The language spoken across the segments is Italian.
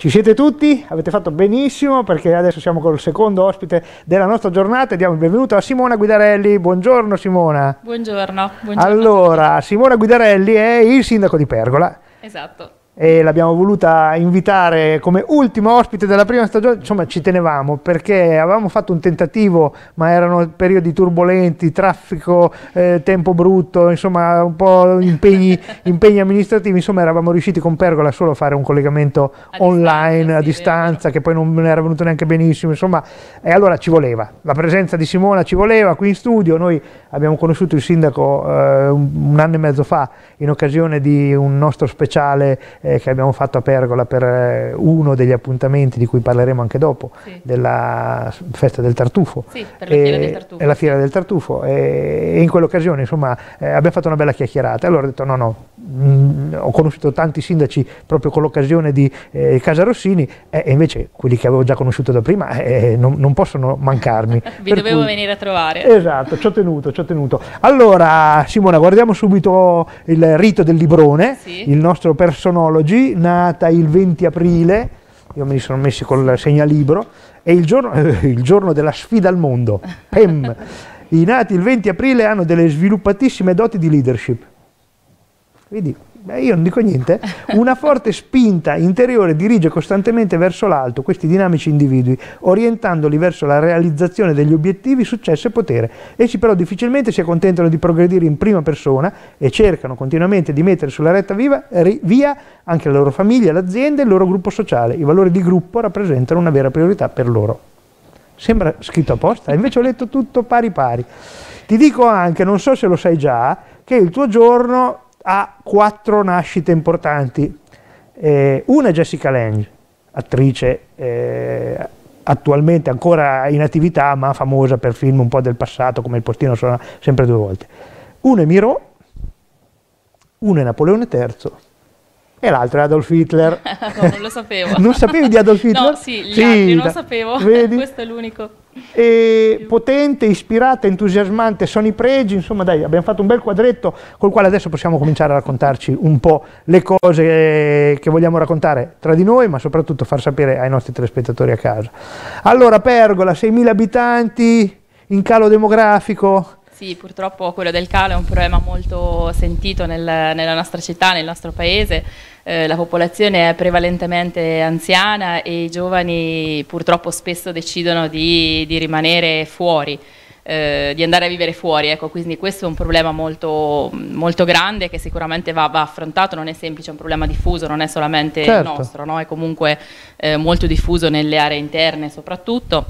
Ci siete tutti? Avete fatto benissimo perché adesso siamo col secondo ospite della nostra giornata e diamo il benvenuto a Simona Guidarelli. Buongiorno Simona. Buongiorno. buongiorno allora, Simona Guidarelli è il sindaco di Pergola. Esatto e l'abbiamo voluta invitare come ultimo ospite della prima stagione, insomma ci tenevamo perché avevamo fatto un tentativo, ma erano periodi turbolenti, traffico, eh, tempo brutto, insomma un po' impegni, impegni, amministrativi, insomma eravamo riusciti con Pergola solo a fare un collegamento a online distanza, a distanza che poi non era venuto neanche benissimo, insomma e allora ci voleva, la presenza di Simona ci voleva qui in studio, noi abbiamo conosciuto il sindaco eh, un anno e mezzo fa in occasione di un nostro speciale eh, eh, che abbiamo fatto a Pergola per eh, uno degli appuntamenti di cui parleremo anche dopo, sì. della festa del tartufo. Sì, per la fiera eh, del tartufo. La fiera del tartufo e, eh, e in quell'occasione insomma abbiamo fatto una bella chiacchierata. Allora ho detto no no, mh, mm, ho conosciuto tanti sindaci proprio con l'occasione di Casa Rossini e invece quelli che avevo già conosciuto da prima non, non, possono mancarmi. Vi dovevo cui... venire a trovare. Esatto, ci ho tenuto, ci ho tenuto. Allora Simona guardiamo subito il rito del librone, sì. il nostro personaggio Technology, nata il 20 aprile, io me li sono messi col segnalibro, è il giorno, eh, il giorno della sfida al mondo, PEM. I nati il 20 aprile hanno delle sviluppatissime doti di leadership. Vedi, Beh, io non dico niente, una forte spinta interiore dirige costantemente verso l'alto questi dinamici individui, orientandoli verso la realizzazione degli obiettivi, successo e potere. Essi però difficilmente si accontentano di progredire in prima persona e cercano continuamente di mettere sulla retta viva, via anche la loro famiglia, l'azienda e il loro gruppo sociale. I valori di gruppo rappresentano una vera priorità per loro. Sembra scritto apposta, invece ho letto tutto pari pari. Ti dico anche, non so se lo sai già, che il tuo giorno ha quattro nascite importanti. Eh, una è Jessica Lange, attrice eh, attualmente ancora in attività, ma famosa per film un po' del passato, come Il postino suona sempre due volte. Uno è Miro, uno è Napoleone III e l'altro è Adolf Hitler. no, non lo sapevo. non sapevi di Adolf Hitler? No, sì, gli sì, altri non lo sapevo, vedi? questo è l'unico. E potente, ispirata, entusiasmante, sono i pregi, insomma dai, abbiamo fatto un bel quadretto col quale adesso possiamo cominciare a raccontarci un po' le cose che vogliamo raccontare tra di noi, ma soprattutto far sapere ai nostri telespettatori a casa. Allora, Pergola, 6.000 abitanti, in calo demografico, sì, purtroppo quello del calo è un problema molto sentito nel, nella nostra città, nel nostro paese. Eh, la popolazione è prevalentemente anziana e i giovani purtroppo spesso decidono di, di rimanere fuori. Eh, di andare a vivere fuori, ecco, quindi questo è un problema molto, molto grande che sicuramente va, va, affrontato, non è semplice, è un problema diffuso, non è solamente certo. nostro, no? è comunque eh, molto diffuso nelle aree interne soprattutto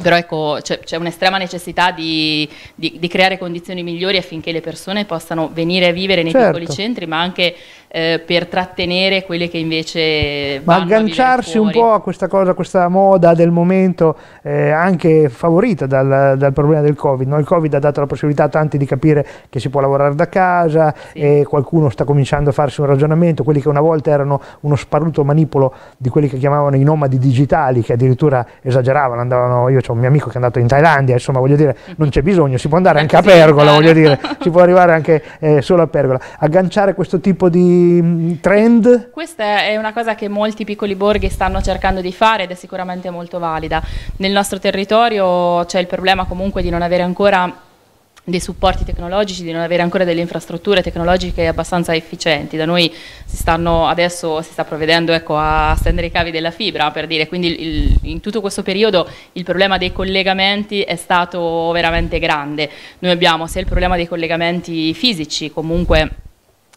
però ecco, c'è, un'estrema necessità di, di, di, creare condizioni migliori affinché le persone possano venire a vivere nei certo. piccoli centri, ma anche eh, per trattenere quelle che invece... Ma agganciarsi un po' a questa cosa, a questa moda del momento, eh, anche favorita dal, dal, problema del Covid. No? Il Covid ha dato la possibilità a tanti di capire che si può lavorare da casa sì. e qualcuno sta cominciando a farsi un ragionamento, quelli che una volta erano uno sparuto manipolo di quelli che chiamavano i nomadi digitali, che addirittura esageravano, andavano, io ho un mio amico che è andato in Thailandia, insomma voglio dire, non c'è bisogno, si può andare anche a Pergola, voglio dire, si può arrivare anche eh, solo a Pergola. Agganciare questo tipo di trend? Questa è una cosa che molti piccoli borghi stanno cercando di fare ed è sicuramente molto valida. Nel nostro territorio c'è il problema comunque di non avere ancora dei supporti tecnologici, di non avere ancora delle infrastrutture tecnologiche abbastanza efficienti. Da noi si stanno adesso si sta provvedendo ecco, a stendere i cavi della fibra per dire, quindi il, in tutto questo periodo il problema dei collegamenti è stato veramente grande. Noi abbiamo sia il problema dei collegamenti fisici, comunque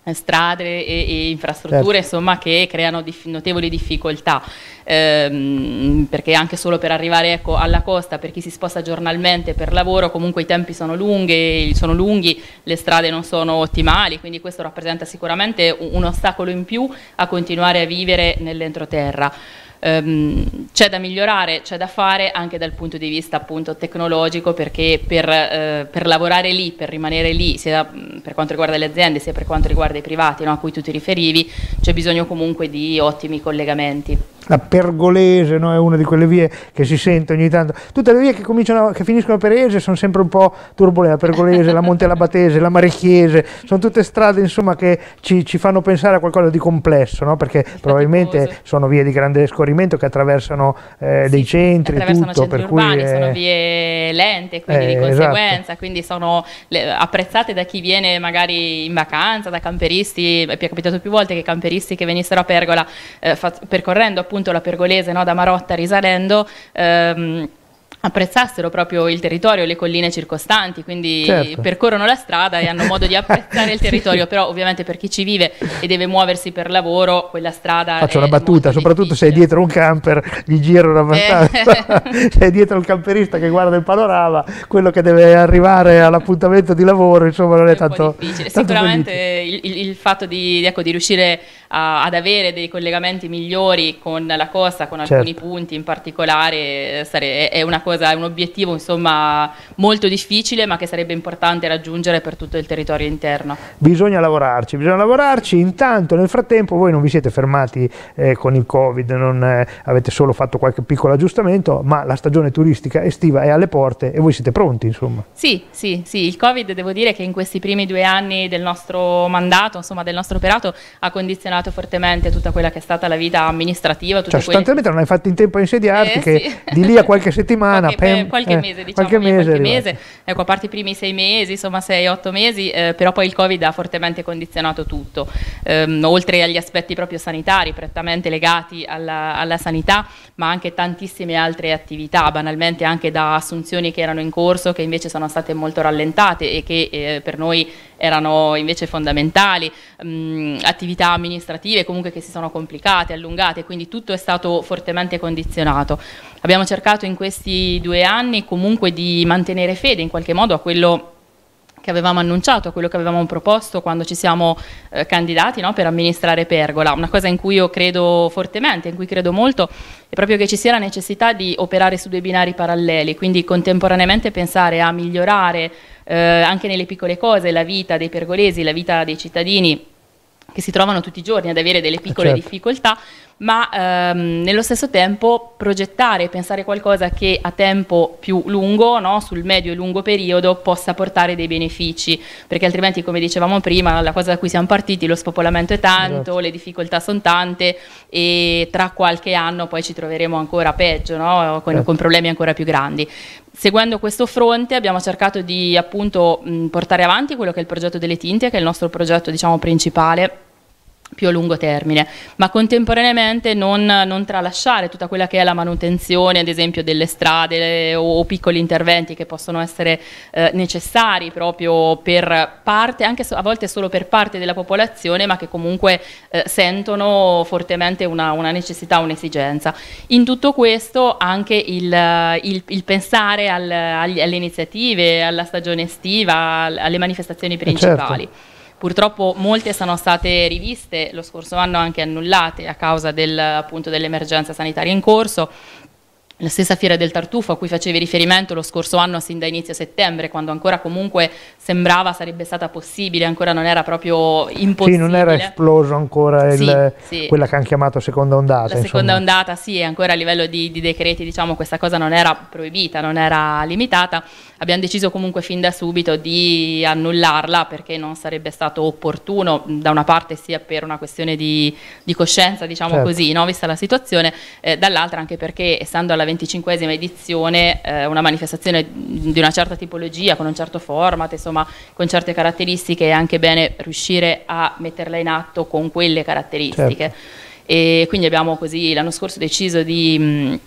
eh, strade e, e infrastrutture certo. insomma, che creano dif notevoli difficoltà, ehm, perché anche solo per arrivare ecco, alla costa, per chi si sposta giornalmente per lavoro, comunque i tempi sono lunghi, sono lunghi, le strade non sono ottimali, quindi questo rappresenta sicuramente un, un ostacolo in più a continuare a vivere nell'entroterra ehm, c'è da migliorare, c'è da fare anche dal punto di vista appunto tecnologico perché per, eh, per lavorare lì, per rimanere lì, sia per quanto riguarda le aziende sia per quanto riguarda i privati no, a cui tu ti riferivi, c'è bisogno comunque di ottimi collegamenti. La pergolese no? è una di quelle vie che si sente ogni tanto. Tutte le vie che, che finiscono per Ese sono sempre un po' turbole, la pergolese, la Montelabatese, la Marechiese, sono tutte strade insomma, che ci, ci, fanno pensare a qualcosa di complesso, no? perché probabilmente sono vie di grande scorrimento trasferimento che attraversano eh, sì, dei centri, attraversano tutto, centri urbani, è... sono vie lente, quindi eh, di esatto. conseguenza, esatto. quindi sono le, apprezzate da chi viene magari in vacanza, da camperisti, mi è capitato più volte che camperisti che venissero a Pergola, eh, fa, percorrendo appunto la Pergolese no, da Marotta risalendo, ehm, apprezzassero proprio il territorio, le colline circostanti, quindi certo. percorrono la strada e hanno modo di apprezzare il territorio, però ovviamente per chi ci vive e deve muoversi per lavoro, quella strada... Faccio una battuta, soprattutto se è dietro un camper, gli giro una battuta, eh. se è dietro un camperista che guarda il panorama, quello che deve arrivare all'appuntamento di lavoro, insomma non è, è tanto... Tanto Sicuramente il, il, fatto di, ecco, di riuscire a, ad avere dei collegamenti migliori con la costa, con certo. alcuni punti in particolare, eh, sare, è una cosa cosa, è un obiettivo insomma molto difficile ma che sarebbe importante raggiungere per tutto il territorio interno. Bisogna lavorarci, bisogna lavorarci, intanto nel frattempo voi non vi siete fermati eh, con il Covid, non eh, avete solo fatto qualche piccolo aggiustamento, ma la stagione turistica estiva è alle porte e voi siete pronti insomma. Sì, sì, sì, il Covid devo dire che in questi primi due anni del nostro mandato, insomma del nostro operato ha condizionato fortemente tutta quella che è stata la vita amministrativa. Cioè sostanzialmente quelle... non hai fatto in tempo a insediarti eh, che sì. di lì a qualche settimana settimana, qualche, qualche eh, mese, diciamo, qualche mese, qualche mese. Ecco, a parte i primi sei mesi, insomma sei, otto mesi, eh, però poi il Covid ha fortemente condizionato tutto, ehm, oltre agli aspetti proprio sanitari, prettamente legati alla, alla sanità, ma anche tantissime altre attività, banalmente anche da assunzioni che erano in corso, che invece sono state molto rallentate e che eh, per noi erano invece fondamentali, mh, mm, attività amministrative comunque che si sono complicate, allungate, quindi tutto è stato fortemente condizionato. Abbiamo cercato in questi due anni comunque di mantenere fede in qualche modo a quello che avevamo annunciato, a quello che avevamo proposto quando ci siamo eh, candidati no, per amministrare Pergola. Una cosa in cui io credo fortemente, in cui credo molto, è proprio che ci sia la necessità di operare su due binari paralleli, quindi contemporaneamente pensare a migliorare eh, anche nelle piccole cose, la vita dei pergolesi, la vita dei cittadini che si trovano tutti i giorni ad avere delle piccole certo. difficoltà, ma ehm, nello stesso tempo progettare e pensare qualcosa che a tempo più lungo, no, sul medio e lungo periodo, possa portare dei benefici, perché altrimenti, come dicevamo prima, la cosa da cui siamo partiti, lo spopolamento è tanto, esatto. le difficoltà sono tante e tra qualche anno poi ci troveremo ancora peggio, no, con, con certo. problemi ancora più grandi. Seguendo questo fronte abbiamo cercato di appunto mh, portare avanti quello che è il progetto delle tinte, che è il nostro progetto diciamo, principale più a lungo termine, ma contemporaneamente non, non, tralasciare tutta quella che è la manutenzione, ad esempio, delle strade o, o piccoli interventi che possono essere eh, necessari proprio per parte, anche a volte solo per parte della popolazione, ma che comunque eh, sentono fortemente una, una necessità, un'esigenza. In tutto questo anche il, il, il pensare al, agli, alle iniziative, alla stagione estiva, alle manifestazioni principali. Eh certo. Purtroppo molte sono state riviste, lo scorso anno anche annullate a causa dell'emergenza sanitaria in corso. La stessa fiera del tartufo a cui facevi riferimento lo scorso anno sin da inizio settembre, quando ancora comunque sembrava sarebbe stata possibile, ancora non era proprio impossibile. Sì, non era esploso ancora il, sì, sì. quella che hanno chiamato seconda ondata. La insomma. seconda ondata, sì, ancora a livello di, di decreti, diciamo, questa cosa non era proibita, non era limitata abbiamo deciso comunque fin da subito di annullarla perché non sarebbe stato opportuno, da una parte sia per una questione di, di coscienza, diciamo certo. così, no? vista la situazione, eh, dall'altra anche perché essendo alla 25esima edizione eh, una manifestazione di una certa tipologia, con un certo format, insomma con certe caratteristiche è anche bene riuscire a metterla in atto con quelle caratteristiche. Certo. E quindi abbiamo così l'anno scorso deciso di... Mh,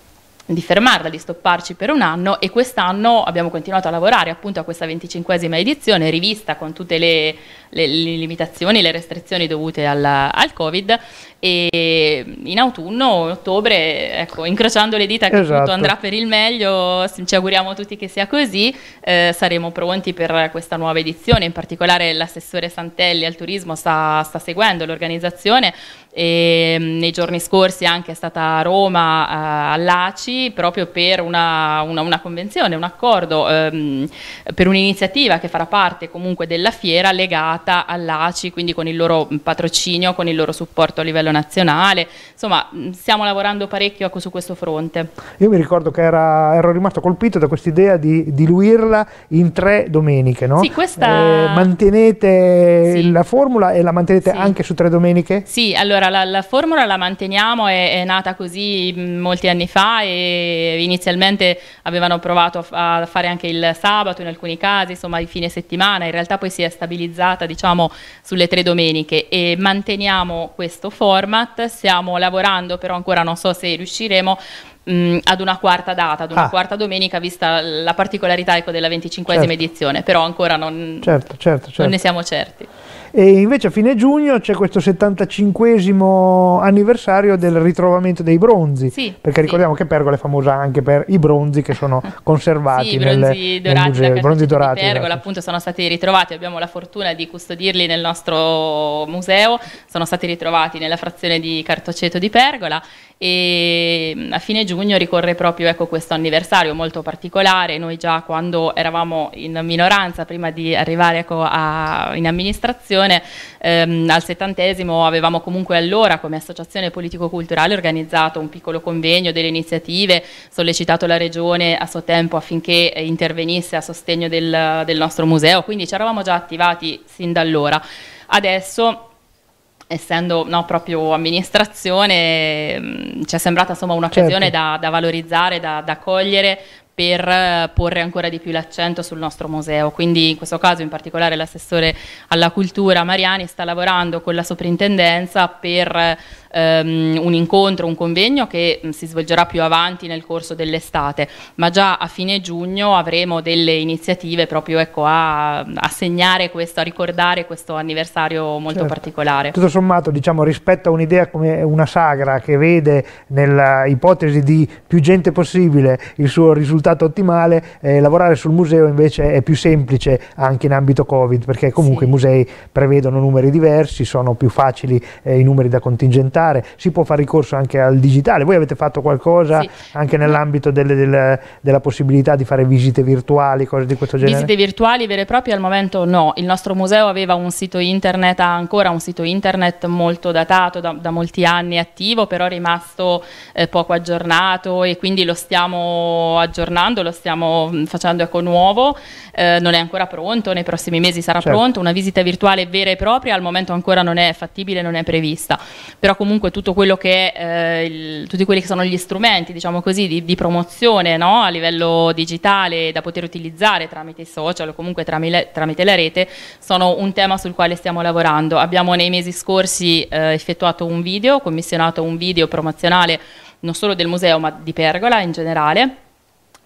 di fermarla, di stopparci per un anno e quest'anno abbiamo continuato a lavorare appunto a questa venticinquesima edizione rivista con tutte le, le, le limitazioni, le restrizioni dovute al, al, Covid e in autunno, ottobre, ecco, incrociando le dita che esatto. tutto andrà per il meglio, ci auguriamo tutti che sia così, eh, saremo pronti per questa nuova edizione, in particolare l'assessore Santelli al turismo sta, sta seguendo l'organizzazione e nei giorni scorsi anche è stata a Roma, eh, all'ACI, avanti proprio per una, una, una convenzione, un accordo, ehm, per un'iniziativa che farà parte comunque della fiera legata all'ACI, quindi con il loro patrocinio, con il loro supporto a livello nazionale. Insomma, mm, stiamo lavorando parecchio su questo fronte. Io mi ricordo che era, ero rimasto colpito da questa idea di diluirla in tre domeniche, no? Sì, questa... Eh, mantenete sì. la formula e la mantenete sì. anche su tre domeniche? Sì, allora la, la formula la manteniamo, è, è nata così mm, molti anni fa e eh, inizialmente avevano provato a, fare anche il sabato in alcuni casi, insomma il fine settimana, in realtà poi si è stabilizzata diciamo sulle tre domeniche e manteniamo questo format, stiamo lavorando però ancora non so se riusciremo mh, ad una quarta data, ad una ah. quarta domenica, vista la particolarità ecco, della 25esima certo. edizione, però ancora non, certo, certo, non ne certo. siamo certi. E invece a fine giugno c'è questo 75 anniversario del ritrovamento dei bronzi, sì, perché ricordiamo sì. che Pergola è famosa anche per i bronzi che sono conservati sì, nel, bronzi dorati, nel bronzi dorati. Pergola esatto. appunto sono stati ritrovati, abbiamo la fortuna di custodirli nel nostro museo, sono stati ritrovati nella frazione di Cartoceto di Pergola e mm, a fine giugno ricorre proprio ecco, questo anniversario molto particolare. Noi già quando eravamo in minoranza, prima di arrivare ecco, a, in amministrazione, associazione ehm, al settantesimo avevamo comunque allora come associazione politico-culturale organizzato un piccolo convegno delle iniziative, sollecitato la regione a suo tempo affinché eh, intervenisse a sostegno del, del nostro museo, quindi ci eravamo già attivati sin da allora. Adesso essendo no, proprio amministrazione, mh, ehm, ci è sembrata insomma un'occasione certo. da, da, valorizzare, da, da cogliere, per eh, porre ancora di più l'accento sul nostro museo. Quindi in questo caso in particolare l'assessore alla cultura Mariani sta lavorando con la soprintendenza per ehm, un incontro, un convegno che mh, mm, si svolgerà più avanti nel corso dell'estate, ma già a fine giugno avremo delle iniziative proprio ecco, a, a, segnare questo, a ricordare questo anniversario molto certo. particolare. Tutto sommato diciamo rispetto a un'idea come una sagra che vede nella ipotesi di più gente possibile il suo risultato risultato ottimale, eh, lavorare sul museo invece è più semplice anche in ambito Covid, perché comunque sì. i musei prevedono numeri diversi, sono più facili eh, i numeri da contingentare, si può fare ricorso anche al digitale. Voi avete fatto qualcosa sì. anche nell'ambito delle, delle, della possibilità di fare visite virtuali, cose di questo genere? Visite virtuali vere e proprie al momento no, il nostro museo aveva un sito internet, ha ancora un sito internet molto datato, da, da molti anni attivo, però rimasto eh, poco aggiornato e quindi lo stiamo aggiornando aggiornando, lo stiamo mm, facendo ecco nuovo, eh, non è ancora pronto, nei prossimi mesi sarà certo. pronto, una visita virtuale vera e propria al momento ancora non è fattibile, non è prevista, però comunque tutto quello che, eh, il, tutti quelli che sono gli strumenti diciamo così, di, di promozione no? a livello digitale da poter utilizzare tramite i social o comunque tramite, tramite la rete sono un tema sul quale stiamo lavorando. Abbiamo nei mesi scorsi eh, effettuato un video, commissionato un video promozionale non solo del museo ma di Pergola in generale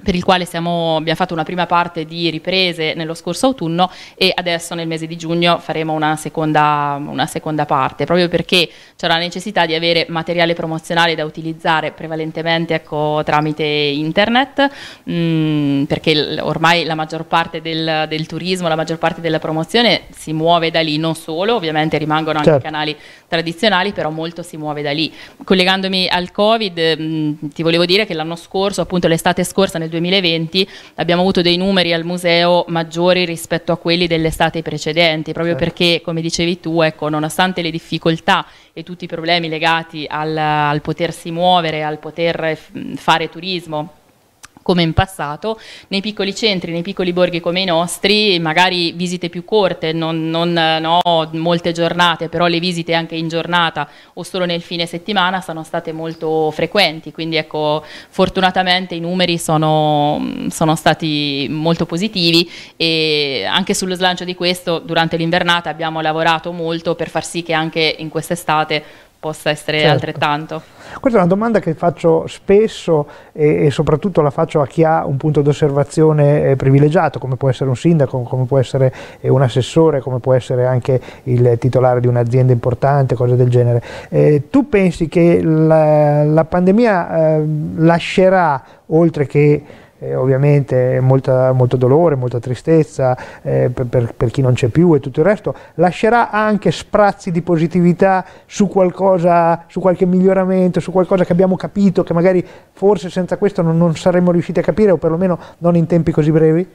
per il quale siamo, abbiamo fatto una prima parte di riprese nello scorso autunno e adesso nel mese di giugno faremo una seconda, una seconda parte, proprio perché c'è la necessità di avere materiale promozionale da utilizzare prevalentemente ecco, tramite internet, mh, mm, perché ormai la maggior parte del, del, turismo, la maggior parte della promozione si muove da lì, non solo, ovviamente rimangono anche certo. canali tradizionali, però molto si muove da lì. Collegandomi al Covid, mh, mm, ti volevo dire che l'anno scorso, appunto l'estate scorsa, nel 2020 abbiamo avuto dei numeri al museo maggiori rispetto a quelli dell'estate precedenti, proprio certo. perché, come dicevi tu, ecco, nonostante le difficoltà e tutti i problemi legati al, al potersi muovere, al poter fare turismo come in passato, nei piccoli centri, nei piccoli borghi come i nostri, magari visite più corte, non, non no, molte giornate, però le visite anche in giornata o solo nel fine settimana sono state molto frequenti, quindi ecco, fortunatamente i numeri sono, sono stati molto positivi e anche sullo slancio di questo durante l'invernata abbiamo lavorato molto per far sì che anche in quest'estate possa essere certo. altrettanto. Questa è una domanda che faccio spesso e, e soprattutto la faccio a chi ha un punto d'osservazione eh, privilegiato, come può essere un sindaco, come può essere eh, un assessore, come può essere anche il titolare di un'azienda importante, cose del genere. Eh, tu pensi che la, la pandemia eh, lascerà, oltre che eh, ovviamente molta, molto dolore, molta tristezza eh, per, per, per, chi non c'è più e tutto il resto, lascerà anche sprazzi di positività su qualcosa, su qualche miglioramento, su qualcosa che abbiamo capito, che magari forse senza questo non, non saremmo riusciti a capire o perlomeno non in tempi così brevi?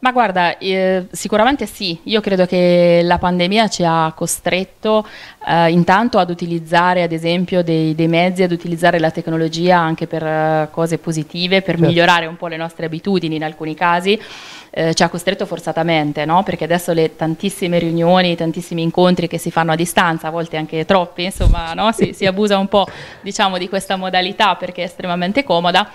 Ma guarda, eh, sicuramente sì, io credo che la pandemia ci ha costretto eh, intanto ad utilizzare ad esempio dei, dei, mezzi, ad utilizzare la tecnologia anche per eh, cose positive, per certo. migliorare un po' le nostre abitudini in alcuni casi, eh, ci ha costretto forzatamente, no? perché adesso le tantissime riunioni, tantissimi incontri che si fanno a distanza, a volte anche troppi, insomma no? si, si abusa un po' diciamo, di questa modalità perché è estremamente comoda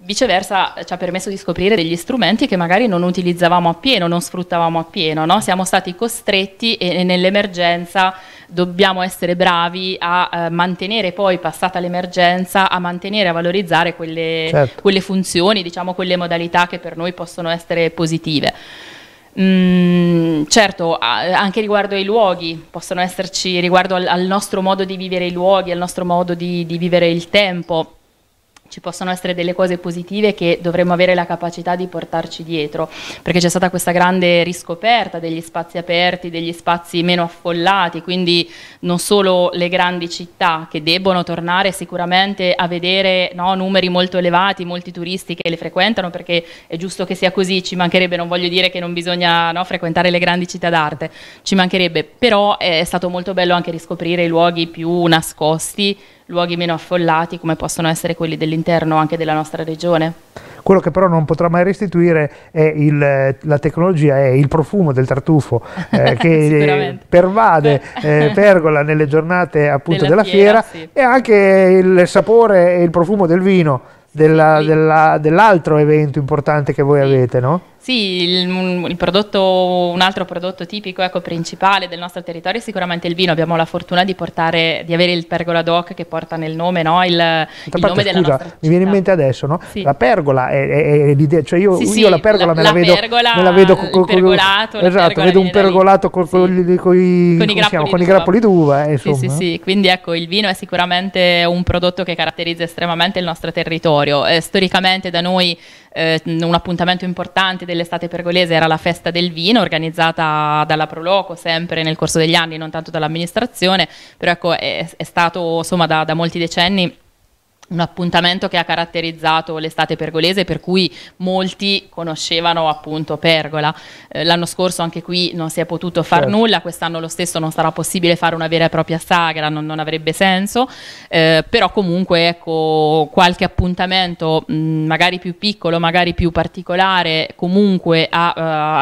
viceversa eh, ci ha permesso di scoprire degli strumenti che magari non utilizzavamo appieno, non sfruttavamo appieno, no? siamo stati costretti e nell'emergenza dobbiamo essere bravi a eh, mantenere poi, passata l'emergenza, a mantenere, a valorizzare quelle, certo. quelle funzioni, diciamo quelle modalità che per noi possono essere positive. Mm, certo, anche riguardo ai luoghi, possono esserci riguardo al, al, nostro modo di vivere i luoghi, al nostro modo di, di vivere il tempo ci possono essere delle cose positive che dovremmo avere la capacità di portarci dietro, perché c'è stata questa grande riscoperta degli spazi aperti, degli spazi meno affollati, quindi non solo le grandi città che debbono tornare sicuramente a vedere no, numeri molto elevati, molti turisti che le frequentano, perché è giusto che sia così, ci mancherebbe, non voglio dire che non bisogna no, frequentare le grandi città d'arte, ci mancherebbe, però è stato molto bello anche riscoprire i luoghi più nascosti, luoghi meno affollati come possono essere quelli dell'interno anche della nostra regione. Quello che però non potrà mai restituire è il, la tecnologia, è il profumo del tartufo eh, che eh, pervade, eh, pergola nelle giornate appunto della, della fiera, fiera sì. e anche il sapore e il profumo del vino dell'altro sì. della, dell evento importante che voi sì. avete, no? Sì, il, un, prodotto, un, altro prodotto tipico ecco, principale del nostro territorio è sicuramente il vino. Abbiamo la fortuna di, portare, di avere il pergola d'oc che porta nel nome no? il, il nome scusa, della Mi viene in mente adesso, no? sì. la pergola è, è, è cioè io, sì, io sì, la pergola la, me la, la vedo, pergola, me la vedo co, co, pergolato, esatto, vedo un pergolato co, co, li, con, i, con i grappoli d'uva. Eh, sì, sì, sì, quindi ecco il vino è sicuramente un prodotto che caratterizza estremamente il nostro territorio. Eh, storicamente da noi eh, un appuntamento importante dell'estate pergolese era la festa del vino organizzata dalla Proloco sempre nel corso degli anni, non tanto dall'amministrazione, però ecco è, è stato insomma da, da molti decenni un appuntamento che ha caratterizzato l'estate pergolese per cui molti conoscevano appunto Pergola. Eh, l'anno scorso anche qui non si è potuto far certo. nulla, quest'anno lo stesso non sarà possibile fare una vera e propria sagra, non, non avrebbe senso, eh, però comunque ecco qualche appuntamento mh, mm, magari più piccolo, magari più particolare, comunque a,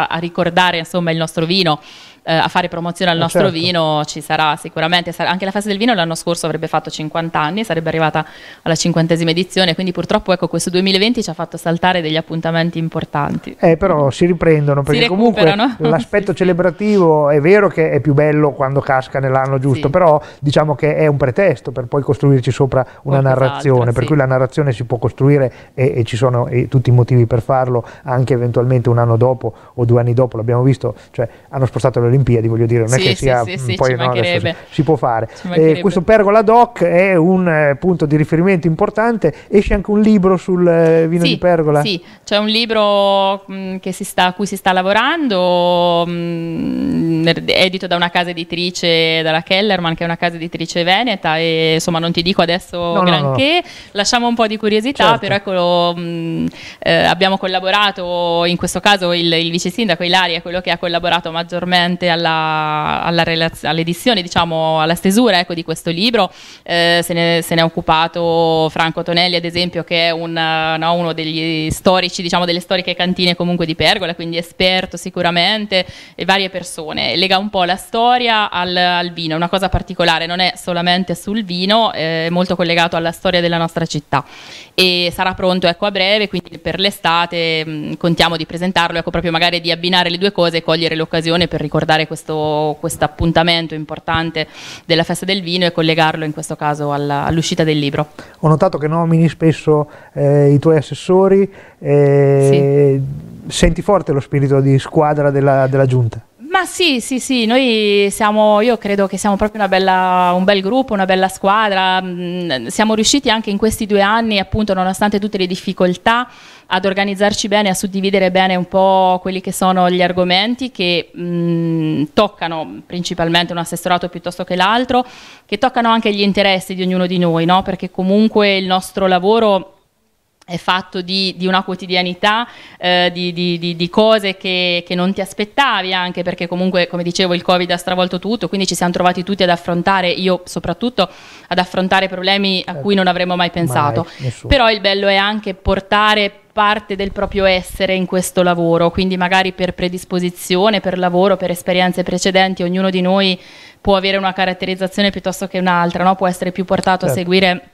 uh, a ricordare insomma il nostro vino eh, a fare promozione al eh, nostro certo. vino ci sarà sicuramente, sarà, anche la festa del vino l'anno scorso avrebbe fatto 50 anni, sarebbe arrivata alla cinquantesima edizione, quindi purtroppo ecco, questo 2020 ci ha fatto saltare degli appuntamenti importanti. Eh, però si riprendono perché si comunque l'aspetto sì, celebrativo è vero che è più bello quando casca nell'anno giusto, sì. però diciamo che è un pretesto per poi costruirci sopra una Qualcosa oh, esatto, narrazione, altro, per sì. cui la narrazione si può costruire e, e ci sono e tutti i motivi per farlo anche eventualmente un anno dopo o due anni dopo, l'abbiamo visto, cioè hanno spostato le Olimpiadi, voglio dire, non sì, è che sia sì, sì, poi no, si può fare. Eh, questo Pergola Doc è un eh, punto di riferimento importante, esce anche un libro sul eh, vino di Pergola. Sì, c'è un libro mh, mm, si sta, a cui si sta lavorando, mh, mm, edito da una casa editrice, dalla Kellerman, che è una casa editrice veneta, e insomma non ti dico adesso no, granché, no, no. lasciamo un po' di curiosità, certo. però eccolo, mh, mm, eh, abbiamo collaborato, in questo caso il, il vice sindaco Ilaria è quello che ha collaborato maggiormente parte all'edizione, diciamo alla stesura ecco, di questo libro, eh, se, ne, se, ne, è occupato Franco Tonelli ad esempio che è un, no, uno degli storici, diciamo delle storiche cantine comunque di Pergola, quindi esperto sicuramente e varie persone, lega un po' la storia al, al vino, è una cosa particolare, non è solamente sul vino, è molto collegato alla storia della nostra città e sarà pronto ecco, a breve, quindi per l'estate contiamo di presentarlo, ecco, proprio magari di abbinare le due cose e cogliere l'occasione per ricordare portare questo appuntamento importante della festa del vino e collegarlo in questo caso all'uscita del libro. Ho notato che nomini spesso eh, i tuoi assessori, eh, sì. senti forte lo spirito di squadra della, della giunta? Ma sì, sì, sì, noi siamo, io credo che siamo proprio bella, un bel gruppo, una bella squadra, mm, siamo riusciti anche in questi due anni, appunto, nonostante tutte le difficoltà, ad organizzarci bene, a suddividere bene un po' quelli che sono gli argomenti che mh, mm, toccano principalmente un assessorato piuttosto che l'altro, che toccano anche gli interessi di ognuno di noi, no? perché comunque il nostro lavoro è fatto di, di una quotidianità, eh, di, di, di, cose che, che, non ti aspettavi anche perché comunque come dicevo il Covid ha stravolto tutto, quindi ci siamo trovati tutti ad affrontare, io soprattutto, ad affrontare problemi a eh, cui non avremmo mai pensato. Mai, Però il bello è anche portare parte del proprio essere in questo lavoro, quindi magari per predisposizione, per lavoro, per esperienze precedenti, ognuno di noi può avere una caratterizzazione piuttosto che un'altra, no? può essere più portato certo. a seguire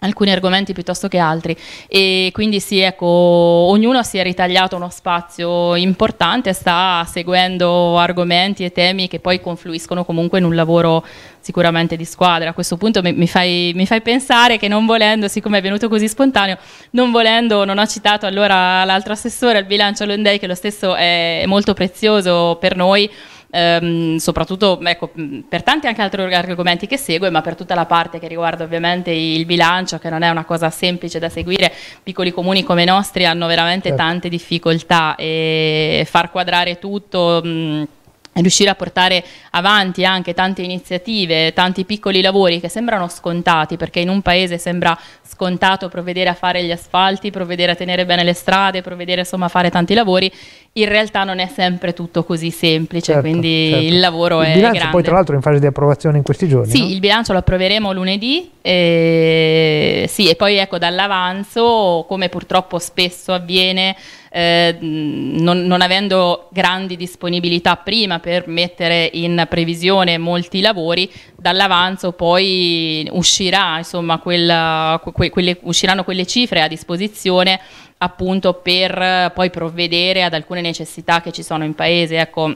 alcuni argomenti piuttosto che altri e quindi sì, ecco, ognuno si è ritagliato uno spazio importante, sta seguendo argomenti e temi che poi confluiscono comunque in un lavoro sicuramente di squadra. A questo punto mi, mi, fai, mi fai, pensare che non volendo, siccome è venuto così spontaneo, non volendo, non ho citato allora l'altro assessore al bilancio Londei che lo stesso è molto prezioso per noi, ehm, soprattutto ecco, per tanti anche altri argomenti che segue, ma per tutta la parte che riguarda ovviamente il bilancio, che non è una cosa semplice da seguire, piccoli comuni come i nostri hanno veramente certo. tante difficoltà e far quadrare tutto... Mh, riuscire a portare avanti anche tante iniziative, tanti piccoli lavori che sembrano scontati, perché in un paese sembra scontato provvedere a fare gli asfalti, provvedere a tenere bene le strade, provvedere insomma a fare tanti lavori, in realtà non è sempre tutto così semplice, certo, quindi certo. il lavoro il è bilancio grande. poi tra l'altro in fase di approvazione in questi giorni. Sì, no? il bilancio lo approveremo lunedì e, sì, e poi ecco dall'avanzo, come purtroppo spesso avviene, eh, non, non, avendo grandi disponibilità prima per mettere in previsione molti lavori, dall'avanzo poi uscirà, insomma, quella, que, quelle, usciranno quelle cifre a disposizione appunto per eh, poi provvedere ad alcune necessità che ci sono in paese. Ecco,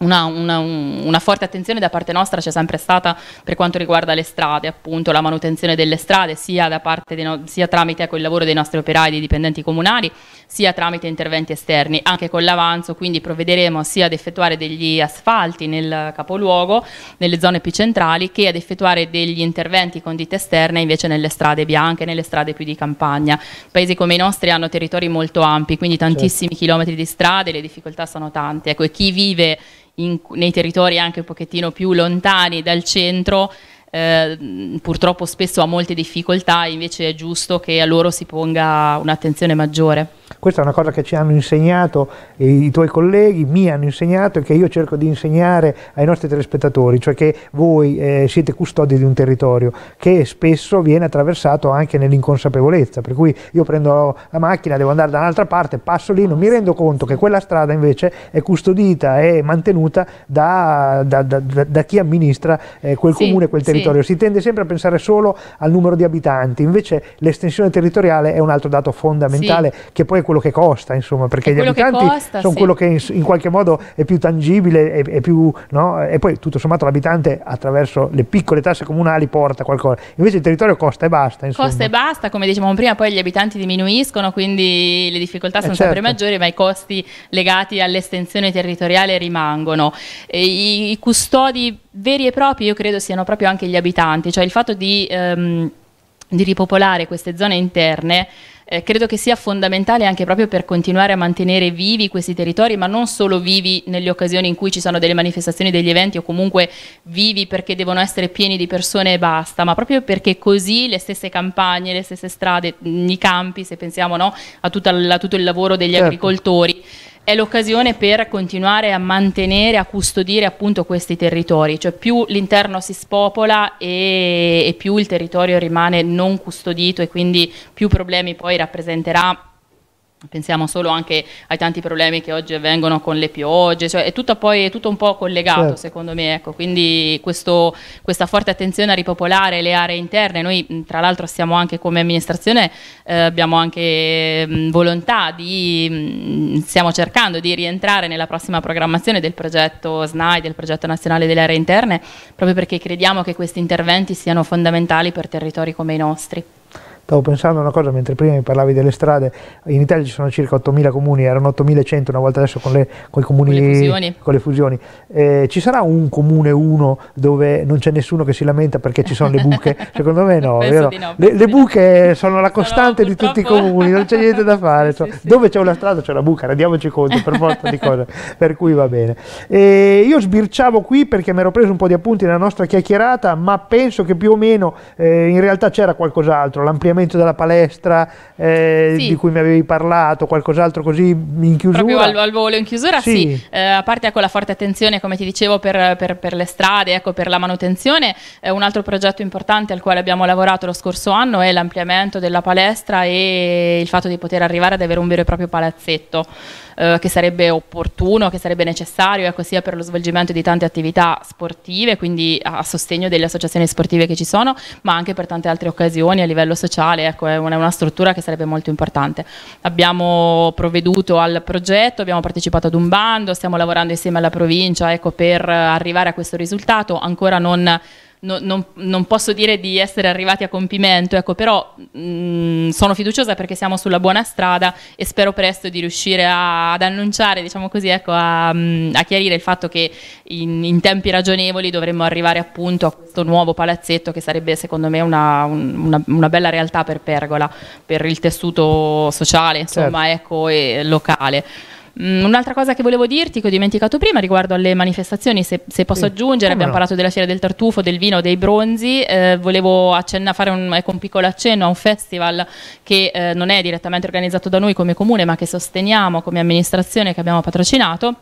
una, una, una, forte attenzione da parte nostra c'è sempre stata per quanto riguarda le strade, appunto la manutenzione delle strade sia, da parte no, sia tramite quel lavoro dei nostri operai dei dipendenti comunali sia tramite interventi esterni. Anche con l'avanzo quindi provvederemo sia ad effettuare degli asfalti nel capoluogo, nelle zone più centrali, che ad effettuare degli interventi con ditte esterne invece nelle strade bianche, nelle strade più di campagna. Paesi come i nostri hanno territori molto ampi, quindi tantissimi certo. chilometri di strade, le difficoltà sono tante. Ecco, e chi vive in, nei territori anche un pochettino più lontani dal centro eh, purtroppo spesso ha molte difficoltà, invece è giusto che a loro si ponga un'attenzione maggiore. Questa è una cosa che ci hanno insegnato i tuoi colleghi, mi hanno insegnato e che io cerco di insegnare ai nostri telespettatori, cioè che voi eh, siete custodi di un territorio che spesso viene attraversato anche nell'inconsapevolezza, per cui io prendo la macchina, devo andare da un'altra parte, passo lì, non mi rendo conto che quella strada invece è custodita e mantenuta da, da, da, da, chi amministra eh, quel sì, comune, quel territorio. Sì. Si tende sempre a pensare solo al numero di abitanti, invece l'estensione territoriale è un altro dato fondamentale sì. che poi poi è quello che costa, insomma, perché gli abitanti costa, sono sì. quello che in, in, qualche modo è più tangibile è, è più, no? e poi tutto sommato l'abitante attraverso le piccole tasse comunali porta qualcosa, invece il territorio costa e basta. Insomma. Costa e basta, come dicevamo prima, poi gli abitanti diminuiscono, quindi le difficoltà eh, sono eh certo. sempre maggiori, ma i costi legati all'estensione territoriale rimangono. E i, I custodi veri e propri io credo siano proprio anche gli abitanti, cioè il fatto di, ehm, di ripopolare queste zone interne eh, credo che sia fondamentale anche proprio per continuare a mantenere vivi questi territori, ma non solo vivi nelle occasioni in cui ci sono delle manifestazioni, degli eventi o comunque vivi perché devono essere pieni di persone e basta, ma proprio perché così le stesse campagne, le stesse strade, mm, i campi, se pensiamo no, a, tutta, a, tutto il lavoro degli certo. agricoltori, è l'occasione per continuare a mantenere, a custodire appunto questi territori, cioè più l'interno si spopola e, e più il territorio rimane non custodito e quindi più problemi poi rappresenterà Pensiamo solo anche ai tanti problemi che oggi avvengono con le piogge, cioè è tutto poi è tutto un po' collegato certo. secondo me, ecco. quindi questo, questa forte attenzione a ripopolare le aree interne, noi tra l'altro stiamo anche come amministrazione, eh, abbiamo anche mh, volontà di, mh, stiamo cercando di rientrare nella prossima programmazione del progetto SNAI, del progetto nazionale delle aree interne, proprio perché crediamo che questi interventi siano fondamentali per territori come i nostri. Stavo pensando a una cosa mentre prima mi parlavi delle strade. In Italia ci sono circa 8.000 comuni, erano 8.100 una volta adesso con le, con comuni, con le fusioni. Con le fusioni. Eh, ci sarà un comune, uno, dove non c'è nessuno che si lamenta perché ci sono le buche? Secondo me no. no le, le, buche sono la costante no, di tutti i comuni, non c'è niente da fare. Sì, sì. Dove c'è una strada c'è una buca, rendiamoci conto per forza di cose. Per cui va bene. Eh, io sbirciavo qui perché mi ero preso un po' di appunti nella nostra chiacchierata, ma penso che più o meno eh, in realtà c'era qualcos'altro. L'ampliamento l'allenamento della palestra eh, sì. di cui mi avevi parlato, qualcos'altro così in chiusura? Proprio al, al volo in chiusura, sì. sì. Eh, a parte ecco, la forte attenzione, come ti dicevo, per, per, per le strade, ecco, per la manutenzione, eh, un altro progetto importante al quale abbiamo lavorato lo scorso anno è l'ampliamento della palestra e il fatto di poter arrivare ad avere un vero e proprio palazzetto eh, che sarebbe opportuno, che sarebbe necessario ecco, sia per lo svolgimento di tante attività sportive, quindi a, sostegno delle associazioni sportive che ci sono, ma anche per tante altre occasioni a livello sociale, ecco, è una, una struttura che sarebbe molto importante. Abbiamo provveduto al progetto, abbiamo partecipato ad un bando, stiamo lavorando insieme alla provincia ecco, per arrivare a questo risultato, ancora non no, non, non, posso dire di essere arrivati a compimento, ecco, però mh, mm, sono fiduciosa perché siamo sulla buona strada e spero presto di riuscire a, ad annunciare, diciamo così, ecco, a, mm, a, chiarire il fatto che in, in, tempi ragionevoli dovremmo arrivare appunto a questo nuovo palazzetto che sarebbe secondo me una, un, una, una bella realtà per Pergola, per il tessuto sociale, insomma, certo. ecco, e locale. Mm, un'altra cosa che volevo dirti, che ho dimenticato prima, riguardo alle manifestazioni, se, se posso sì, aggiungere, abbiamo no. parlato della Fiera del Tartufo, del vino, dei bronzi, eh, volevo accenna, fare un, ecco, un, piccolo accenno a un festival che eh, non è direttamente organizzato da noi come comune, ma che sosteniamo come amministrazione che abbiamo patrocinato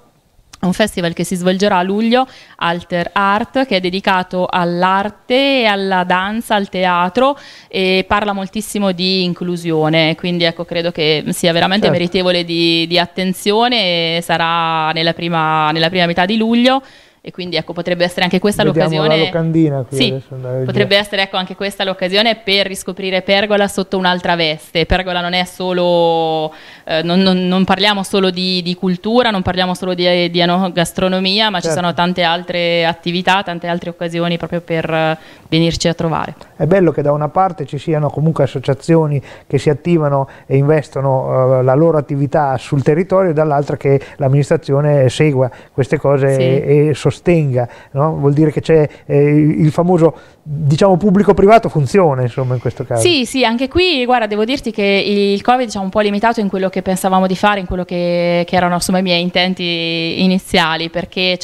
un festival che si svolgerà a luglio, Alter Art, che è dedicato all'arte, alla danza, al teatro e parla moltissimo di inclusione, quindi ecco, credo che sia veramente certo. meritevole di, di attenzione, sarà nella prima, nella prima metà di luglio e quindi ecco, potrebbe essere anche questa Vediamo l'occasione. La locandina qui sì, potrebbe essere ecco, anche questa l'occasione per riscoprire Pergola sotto un'altra veste. Pergola non è solo, eh, non, non, non, parliamo solo di, di, cultura, non parliamo solo di, di gastronomia, ma certo. ci sono tante altre attività, tante altre occasioni proprio per eh, venirci a trovare. È bello che da una parte ci siano comunque associazioni che si attivano e investono eh, la loro attività sul territorio e dall'altra che l'amministrazione segua queste cose sì. e, e sostiene sostenga, no? vuol dire che c'è eh, il famoso diciamo pubblico-privato funziona insomma in questo caso. Sì, sì, anche qui guarda devo dirti che il Covid ci diciamo, ha un po' limitato in quello che pensavamo di fare, in quello che, che erano insomma i miei intenti iniziali perché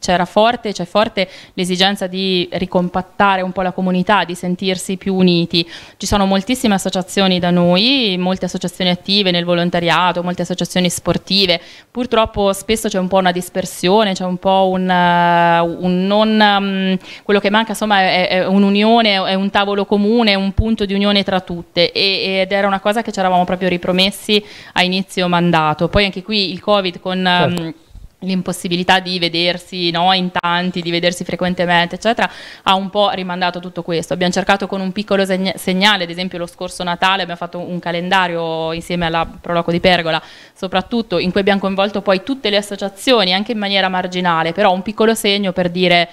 c'era forte, c'è forte l'esigenza di ricompattare un po' la comunità, di sentirsi più uniti. Ci sono moltissime associazioni da noi, molte associazioni attive nel volontariato, molte associazioni sportive, purtroppo spesso c'è un po' una dispersione, c'è un po' un eh, un non, um, quello che manca insomma è, è un'unione, è un tavolo comune, è un punto di unione tra tutte e, ed era una cosa che ci eravamo proprio ripromessi a inizio mandato. Poi anche qui il Covid con... Certo. Um, l'impossibilità di vedersi no, in tanti, di vedersi frequentemente, eccetera, ha un po' rimandato tutto questo. Abbiamo cercato con un piccolo segnale, ad esempio lo scorso Natale abbiamo fatto un calendario insieme alla Proloco di Pergola, soprattutto in cui abbiamo coinvolto poi tutte le associazioni, anche in maniera marginale, però un piccolo segno per dire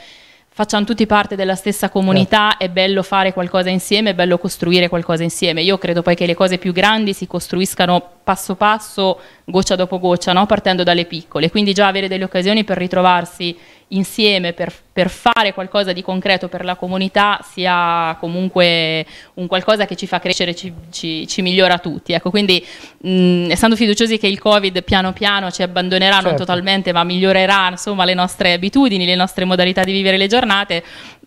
facciamo tutti parte della stessa comunità, certo. è bello fare qualcosa insieme, è bello costruire qualcosa insieme. Io credo poi che le cose più grandi si costruiscano passo passo goccia dopo goccia, no? partendo dalle piccole. Quindi già avere delle occasioni per ritrovarsi insieme, per, per, fare qualcosa di concreto per la comunità, sia comunque un qualcosa che ci fa crescere, ci, ci, ci migliora tutti. Ecco, quindi mh, essendo fiduciosi che il Covid piano piano ci abbandonerà, certo. non totalmente, ma migliorerà insomma, le nostre abitudini, le nostre modalità di vivere le giornate,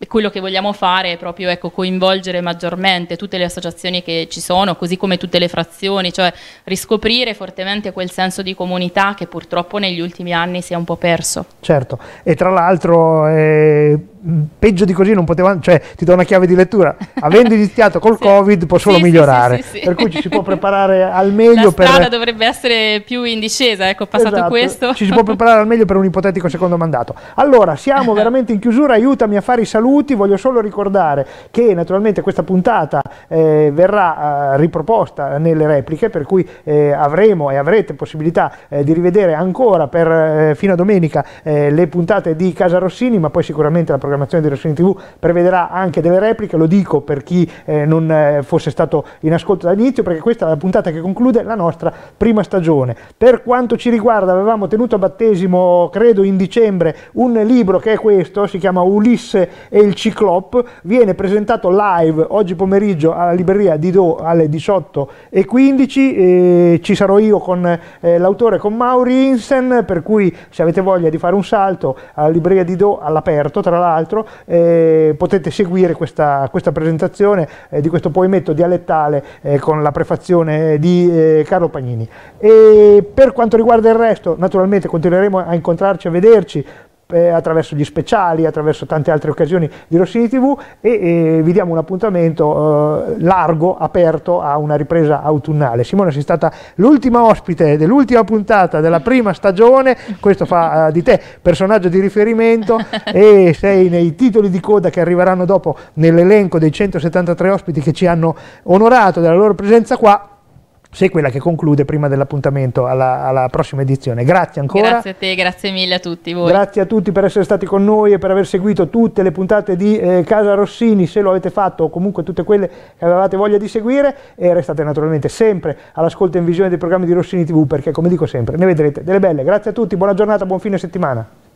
quello che vogliamo fare è proprio ecco, coinvolgere maggiormente tutte le associazioni che ci sono, così come tutte le frazioni, cioè riscoprire fortemente quel quel senso di comunità che purtroppo negli ultimi anni si è un po' perso. Certo, e tra l'altro... Eh Mm, peggio di così non poteva, cioè ti do una chiave di lettura, avendo iniziato col sì. Covid può solo sì, migliorare, sì, per cui ci si può preparare al meglio per... La strada dovrebbe essere più in discesa, ecco, passato esatto. questo. Ci si può preparare al meglio per un ipotetico secondo mandato. Allora, siamo veramente in chiusura, aiutami a fare i saluti, voglio solo ricordare che naturalmente questa puntata eh, verrà eh, riproposta nelle repliche, per cui eh, avremo e avrete possibilità eh, di rivedere ancora per, eh, fino a domenica eh, le puntate di Casa Rossini, ma poi sicuramente la prossima programmazione di Rossini TV prevederà anche delle repliche, lo dico per chi eh, non eh, fosse stato in ascolto dall'inizio, perché questa è la puntata che conclude la nostra prima stagione. Per quanto ci riguarda, avevamo tenuto a battesimo, credo in dicembre, un libro che è questo, si chiama Ulisse e il Ciclop, viene presentato live oggi pomeriggio alla libreria di Do alle 18.15, eh, ci sarò io con eh, l'autore, con Mauri Insen, per cui se avete voglia di fare un salto alla libreria di Do all'aperto, tra l'altro, quant'altro, eh, potete seguire questa, questa presentazione eh, di questo poemetto dialettale eh, con la prefazione eh, di eh, Carlo Pagnini. E per quanto riguarda il resto, naturalmente continueremo a incontrarci, a vederci, eh, attraverso gli speciali, attraverso tante altre occasioni di Rossini TV e, e vi diamo un appuntamento eh, largo, aperto a una ripresa autunnale. Simona sei stata l'ultima ospite dell'ultima puntata della prima stagione, questo fa eh, di te personaggio di riferimento e sei nei titoli di coda che arriveranno dopo nell'elenco dei 173 ospiti che ci hanno onorato della loro presenza qua sei quella che conclude prima dell'appuntamento alla, alla, prossima edizione. Grazie ancora. Grazie a te, grazie mille a tutti voi. Grazie a tutti per essere stati con noi e per aver seguito tutte le puntate di eh, Casa Rossini, se lo avete fatto o comunque tutte quelle che avevate voglia di seguire e restate naturalmente sempre all'ascolto e in visione dei programmi di Rossini TV perché come dico sempre ne vedrete delle belle. Grazie a tutti, buona giornata, buon fine settimana.